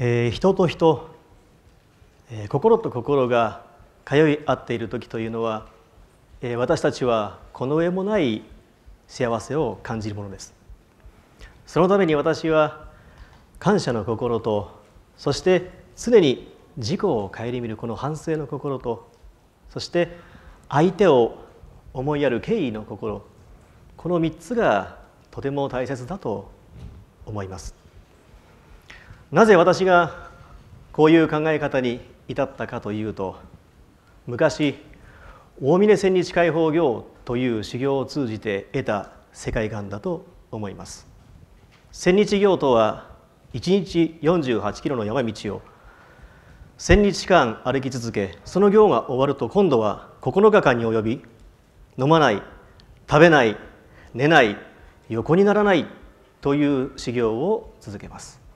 え人と人、え心と心が通い合っている時というのは、え私たちはこの上もない幸せを感じるものですそのために私は感謝の心とそして常に自己を顧みるこの反省の心とそして相手を思いやる敬意の心この3つがとても大切だと思います。なぜ私がこういう考え方に至ったかというと昔大峰千日開放行という修行を通じて得た世界観だと思います千日行とは1日48キロの山道を千日間歩き続けその行が終わると今度は9日間に及び飲まない食べない寝ない横にならないという修行を続けます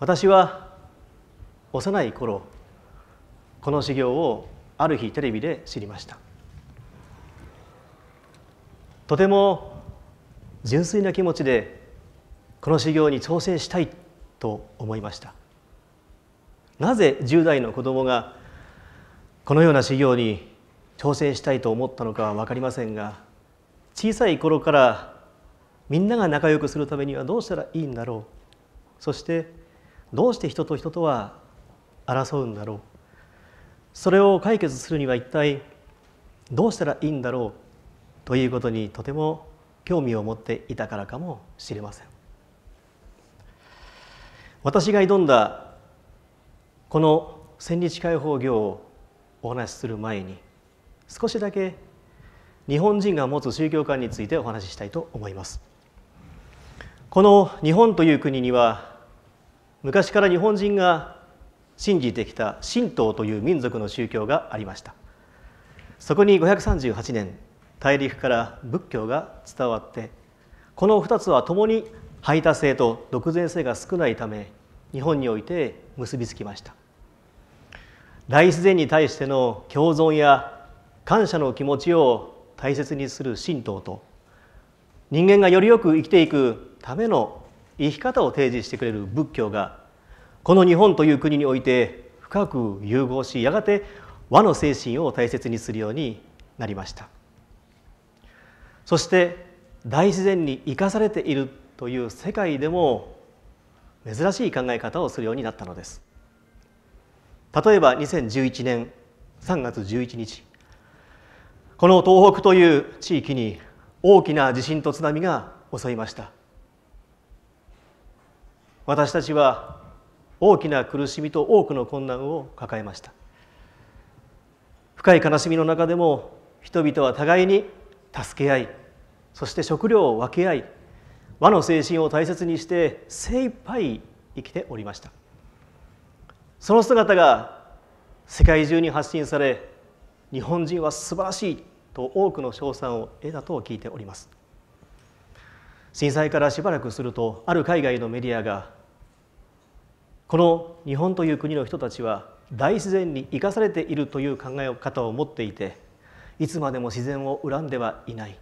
私は幼い頃この修行をある日テレビで知りましたとても純粋な気持ちでこの修行に挑戦したいと思いましたなぜ10代の子供がこのような修行に挑戦したいと思ったのかは分かりませんが小さい頃からみんなが仲良くするためにはどうしたらいいんだろうそしてどうして人と人とは争うんだろうそれを解決するには一体どうしたらいいんだろうということにとても興味を持っていたからかもしれません私が挑んだこの戦日解放業をお話しする前に少しだけ日本人が持つ宗教観についてお話ししたいと思いますこの日本という国には昔から日本人が信じてきた神道という民族の宗教がありましたそこに538年大陸から仏教が伝わってこの2つは共に排他性と独善性が少ないため日本において結びつきました大自然に対しての共存や感謝の気持ちを大切にする神道と人間がよりよく生きていくための生き方を提示してくれる仏教がこの日本という国において深く融合しやがて和の精神を大切にするようになりましたそして大自然に生かされているという世界でも珍しい考え方をするようになったのです例えば2011年3月11日この東北という地域に大きな地震と津波が襲いました私たちは大きな苦しみと多くの困難を抱えました深い悲しみの中でも人々は互いに助け合いそして食料を分け合い和の精神を大切にして精一杯生きておりましたその姿が世界中に発信され日本人は素晴らしいと多くの称賛を得たと聞いております震災からしばらくするとある海外のメディアがこの日本という国の人たちは大自然に生かされているという考え方を持っていていつまでも自然を恨んではいない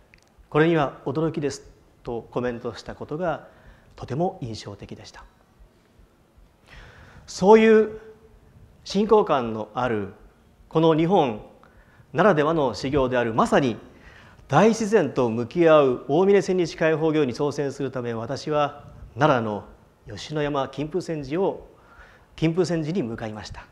これには驚きですとコメントしたことがとても印象的でしたそういう信仰感のあるこの日本ならではの修行であるまさに大自然と向き合う大峰千日開放業に挑戦するため私は奈良の吉野山金峰山寺を金峰山寺に向かいました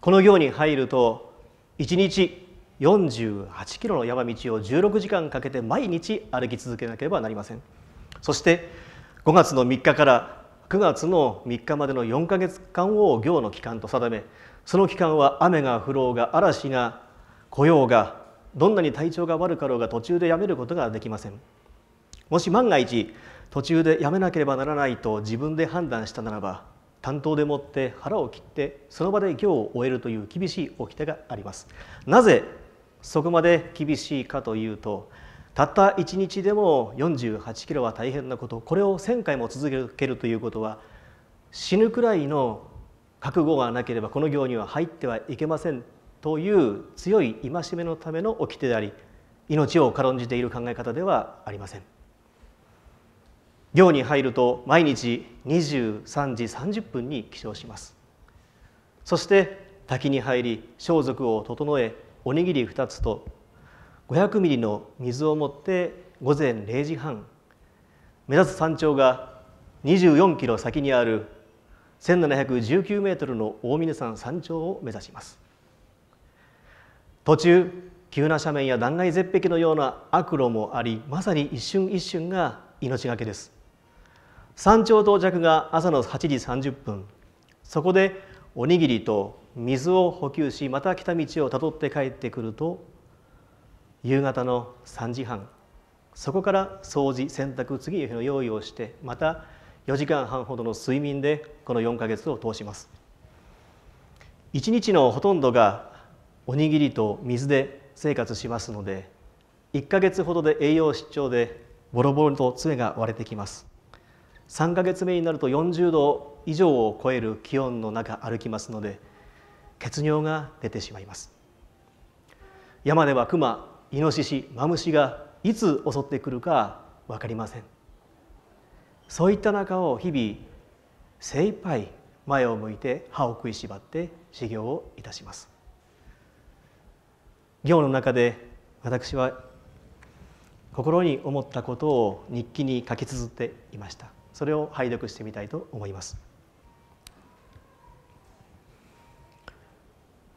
この行に入ると1日48キロの山道を16時間かけて毎日歩き続けなければなりませんそして5月の3日から9月の3日までの4か月間を行の期間と定めその期間は雨が降ろうが嵐が雇用がどんなに体調が悪かろうが途中でやめることができませんもし万が一途中でやめなければならないと自分で判断したならば担当でもって腹を切ってその場で業を終えるという厳しい掟がありますなぜそこまで厳しいかというとたった1日でも48キロは大変なことこれを1,000回も続けるということは死ぬくらいの覚悟がなければこの行には入ってはいけませんという強い戒めのための掟であり命を軽んじている考え方ではありません行に入ると毎日23時30分に起床しますそして滝に入り装束を整えおにぎり2つと500ミリの水を持って午前0時半目指す山頂が24キロ先にある1719メートルの大峰山山頂を目指します途中急な斜面や断崖絶壁のような悪路もありまさに一瞬一瞬が命がけです山頂到着が朝の8時30分そこでおにぎりと水を補給しまた来た道をたどって帰ってくると夕方の3時半そこから掃除洗濯次の日の用意をしてまた4時間半ほどの睡眠でこの4か月を通します一日のほとんどがおにぎりと水で生活しますので1ヶ月ほどで栄養失調でボロボロと杖が割れてきます3ヶ月目になると40度以上を超える気温の中歩きますので血尿が出てしまいます山ではクマイノシシマムシがいつ襲ってくるか分かりませんそういった中を日々精一杯前を向いて歯を食いしばって修行をいたします行の中で私は心に思ったことを日記に書き綴っていましたそれを拝読してみたいと思います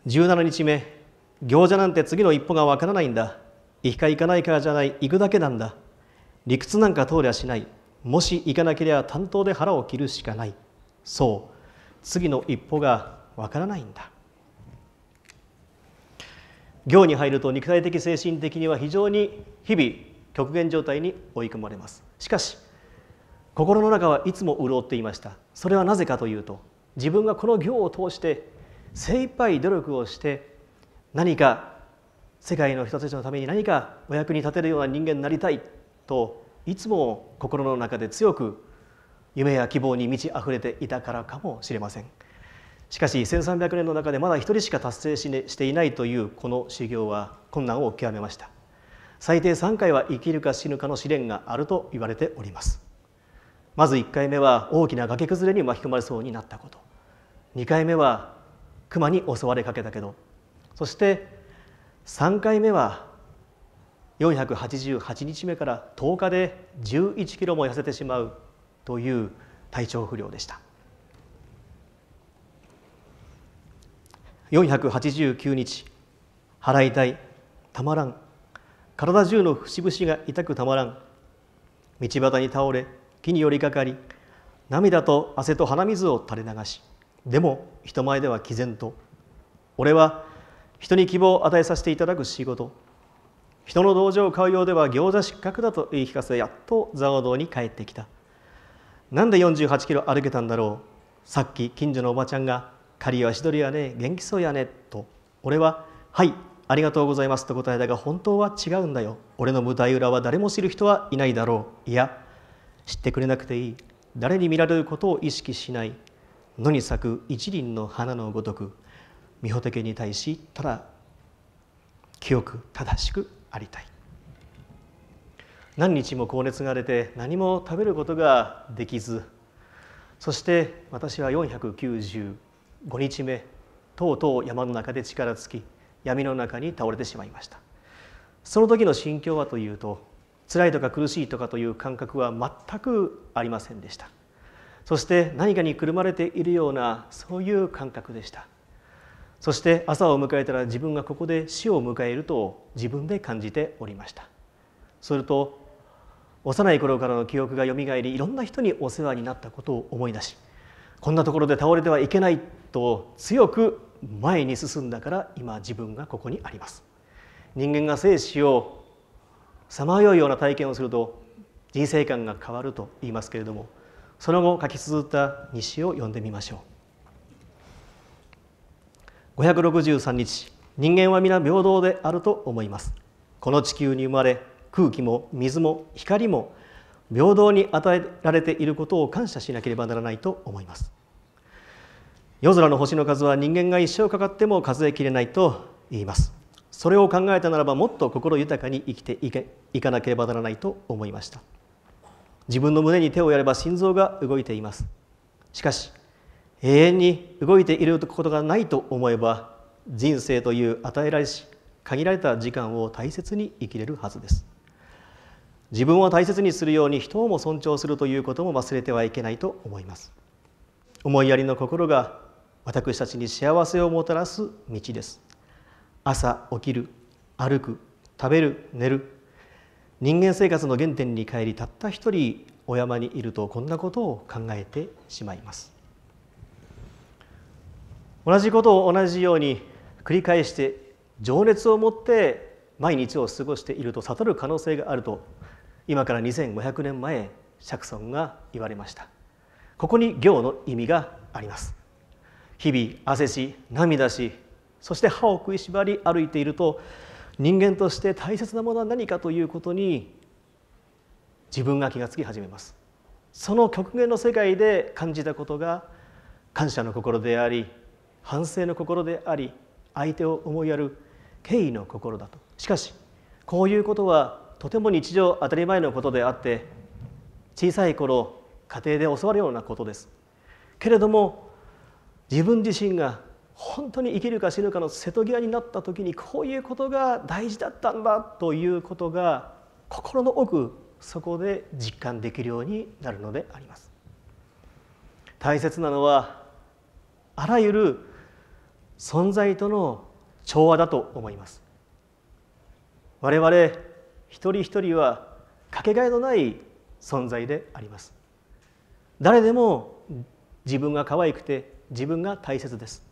17日目行者なんて次の一歩がわからないんだ行くか行かないかじゃない行くだけなんだ理屈なんか通りゃしないもし行かなければ担当で腹を切るしかないそう次の一歩がわからないんだ行に入ると肉体的精神的には非常に日々極限状態に追い込まれますしかし心の中はいつも潤っていましたそれはなぜかというと自分がこの行を通して精一杯努力をして何か世界の人たちのために何かお役に立てるような人間になりたいといつも心の中で強く夢や希望に満ち溢れていたからかもしれません。しかし1300年の中でまだ一人しか達成ししていないというこの修行は困難を極めました最低3回は生きるか死ぬかの試練があると言われておりますまず1回目は大きな崖崩れに巻き込まれそうになったこと2回目は熊に襲われかけたけどそして3回目は488日目から10日で11キロも痩せてしまうという体調不良でした489日払いたいたまらん体中の節々が痛くたまらん道端に倒れ木に寄りかかり涙と汗と鼻水を垂れ流しでも人前では毅然と俺は人に希望を与えさせていただく仕事人の道場を買うようでは餃子失格だと言い聞かせやっと蔵王堂に帰ってきたなんで48キロ歩けたんだろうさっき近所のおばちゃんが狩りはしりやね元気そうやねと俺ははいありがとうございますと答えたが本当は違うんだよ俺の舞台裏は誰も知る人はいないだろういや知ってくれなくていい誰に見られることを意識しない野に咲く一輪の花のごとく御仏に対しただ清く正しくありたい何日も高熱が出て何も食べることができずそして私は490五日目とうとう山の中で力尽き闇の中に倒れてしまいましたその時の心境はというと辛いとか苦しいとかという感覚は全くありませんでしたそして何かにくるまれているようなそういう感覚でしたそして朝を迎えたら自分がここで死を迎えると自分で感じておりましたすると幼い頃からの記憶がよみがえりいろんな人にお世話になったことを思い出しこんなところで倒れてはいけないと強く前に進んだから今自分がここにあります人間が生死をさまようような体験をすると人生観が変わると言いますけれどもその後書き綴った日誌を読んでみましょう563日人間は皆平等であると思いますこの地球に生まれ空気も水も光も平等に与えられていることを感謝しなければならないと思います夜空の星の数は人間が一生かかっても数えきれないと言いますそれを考えたならばもっと心豊かに生きていけいかなければならないと思いました自分の胸に手をやれば心臓が動いていますしかし永遠に動いていることがないと思えば人生という与えられし限られた時間を大切に生きれるはずです自分を大切にするように人をも尊重するということも忘れてはいけないと思います思いやりの心が私たちに幸せをもたらす道です朝起きる歩く食べる寝る人間生活の原点に帰りたった一人お山にいるとこんなことを考えてしまいます同じことを同じように繰り返して情熱を持って毎日を過ごしていると悟る可能性があると今から2500年前釈尊が言われましたここに行の意味があります日々汗し涙しそして歯を食いしばり歩いていると人間として大切なものは何かということに自分が気がつき始めますその極限の世界で感じたことが感謝の心であり反省の心であり相手を思いやる敬意の心だとしかしこういうことはとても日常当たり前のことであって小さい頃家庭で教わるようなことですけれども自分自身が本当に生きるか死ぬかの瀬戸際になった時にこういうことが大事だったんだということが心の奥そこで実感できるようになるのであります大切なのはあらゆる存在との調和だと思います我々一人一人はかけがえのない存在であります誰でも自分が可愛くて自分が大切です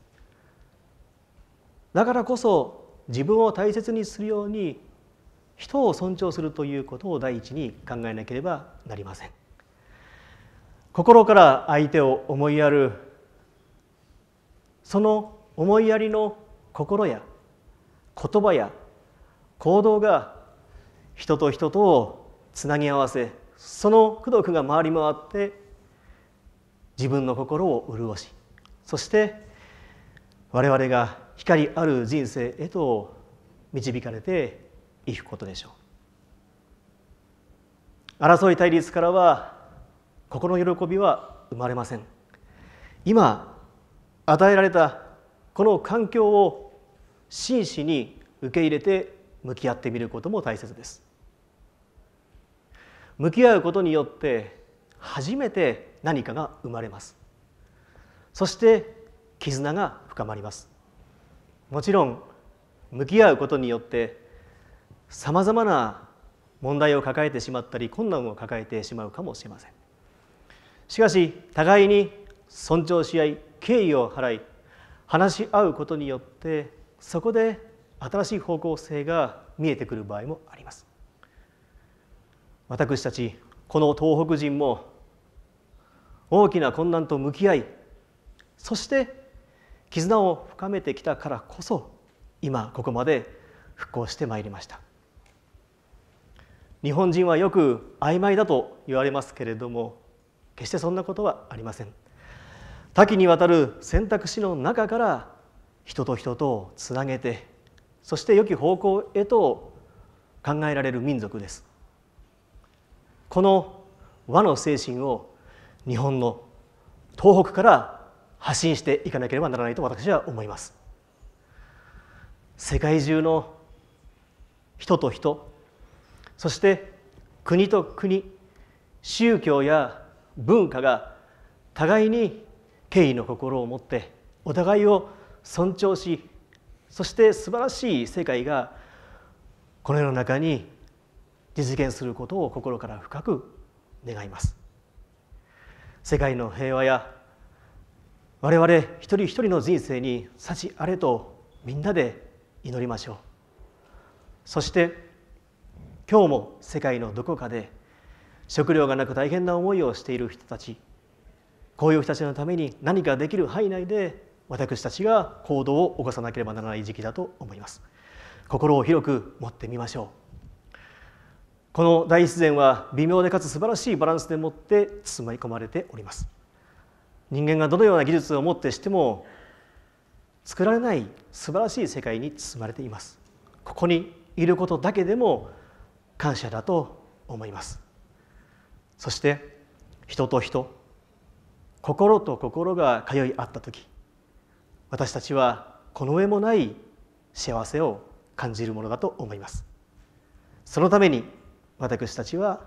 だからこそ自分を大切にするように人を尊重するということを第一に考えなければなりません心から相手を思いやるその思いやりの心や言葉や行動が人と人とをつなぎ合わせその功徳が回り回って自分の心を潤しそして我々が光ある人生へと導かれていくことでしょう争い対立からは心の喜びは生まれません今与えられたこの環境を真摯に受け入れて向き合ってみることも大切です向き合うことによって初めて何かが生まれますそして絆が深まりますもちろん向き合うことによってさまざまな問題を抱えてしまったり困難を抱えてしまうかもしれませんしかし互いに尊重し合い敬意を払い話し合うことによってそこで新しい方向性が見えてくる場合もあります私たちこの東北人も大きな困難と向き合いそして絆を深めてきたからこそ今ここまで復興してまいりました日本人はよく曖昧だと言われますけれども決してそんなことはありません多岐にわたる選択肢の中から人と人とをつなげてそして良き方向へと考えられる民族ですこの和の精神を日本の東北から発信していかなければならないと私は思います世界中の人と人そして国と国宗教や文化が互いに敬意の心を持ってお互いを尊重しそして素晴らしい世界がこの世の中に実現することを心から深く願います世界の平和や我々一人一人の人生に幸あれとみんなで祈りましょうそして今日も世界のどこかで食料がなく大変な思いをしている人たちこういう人たちのために何かできる範囲内で私たちが行動を起こさなければならない時期だと思います心を広く持ってみましょうこの大自然は微妙でかつ素晴らしいバランスでもって包み込まれております人間がどのような技術をもってしても作られない素晴らしい世界に包まれていますここにいることだけでも感謝だと思いますそして人と人心と心が通い合った時私たちはこの上もない幸せを感じるものだと思いますそのために私たちは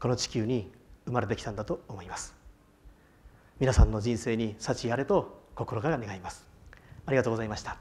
この地球に生まれてきたんだと思います皆さんの人生に幸あれと心から願いますありがとうございました